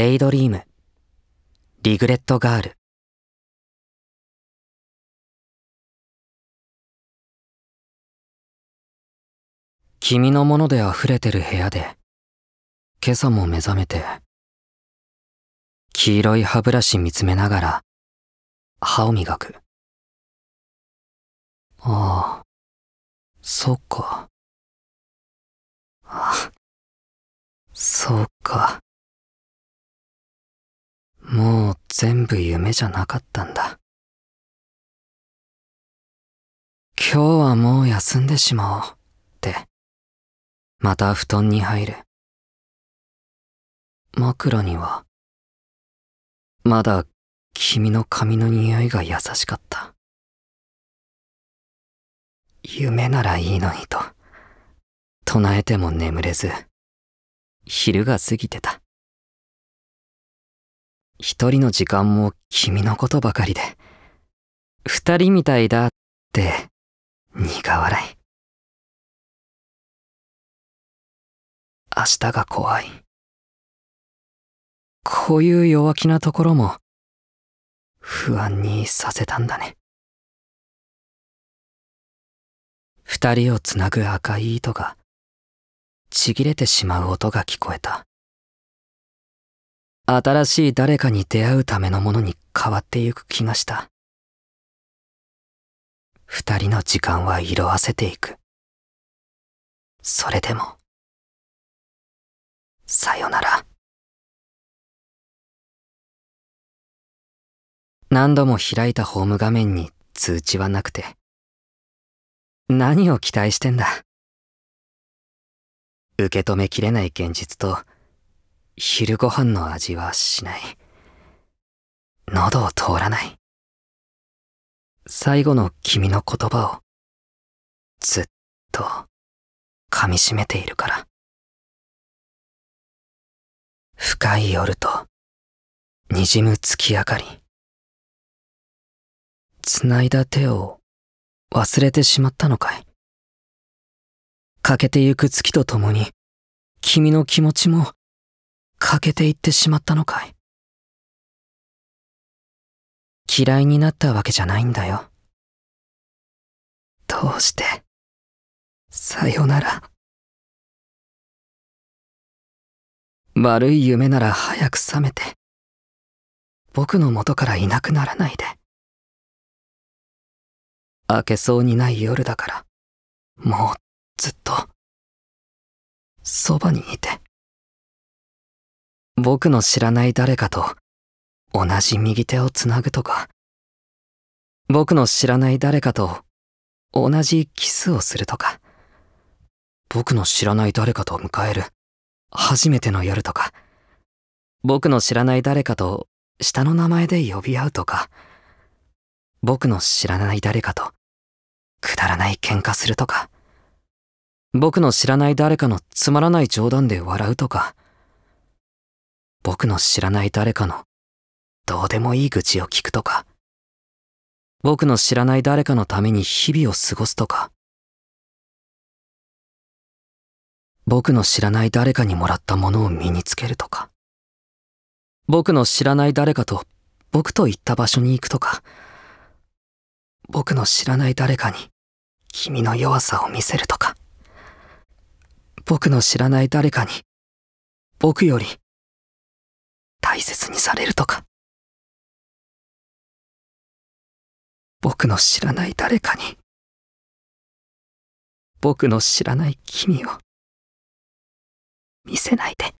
デイドリーム、リグレットガール。君のもので溢れてる部屋で、今朝も目覚めて、黄色い歯ブラシ見つめながら、歯を磨く。ああ、そっか。あ、そうか。もう全部夢じゃなかったんだ今日はもう休んでしまおうってまた布団に入る枕にはまだ君の髪の匂いが優しかった夢ならいいのにと唱えても眠れず昼が過ぎてた一人の時間も君のことばかりで、二人みたいだって、苦笑い。明日が怖い。こういう弱気なところも、不安にさせたんだね。二人をつなぐ赤い糸が、ちぎれてしまう音が聞こえた。新しい誰かに出会うためのものに変わってゆく気がした二人の時間は色あせていくそれでもさよなら何度も開いたホーム画面に通知はなくて何を期待してんだ受け止めきれない現実と昼ご飯の味はしない喉を通らない最後の君の言葉をずっと噛みしめているから深い夜と滲む月明かり繋いだ手を忘れてしまったのかい欠けてゆく月とともに君の気持ちも欠けていってしまったのかい嫌いになったわけじゃないんだよどうしてさよなら悪い夢なら早く覚めて僕の元からいなくならないで明けそうにない夜だからもうずっとそばにいて僕の知らない誰かと同じ右手をつなぐとか、僕の知らない誰かと同じキスをするとか、僕の知らない誰かと迎える初めての夜とか、僕の知らない誰かと下の名前で呼び合うとか、僕の知らない誰かとくだらない喧嘩するとか、僕の知らない誰かのつまらない冗談で笑うとか、僕の知らない誰かのどうでもいい愚痴を聞くとか僕の知らない誰かのために日々を過ごすとか僕の知らない誰かにもらったものを身につけるとか僕の知らない誰かと僕と行った場所に行くとか僕の知らない誰かに君の弱さを見せるとか僕の知らない誰かに僕より大切にされるとか僕の知らない誰かに僕の知らない君を見せないで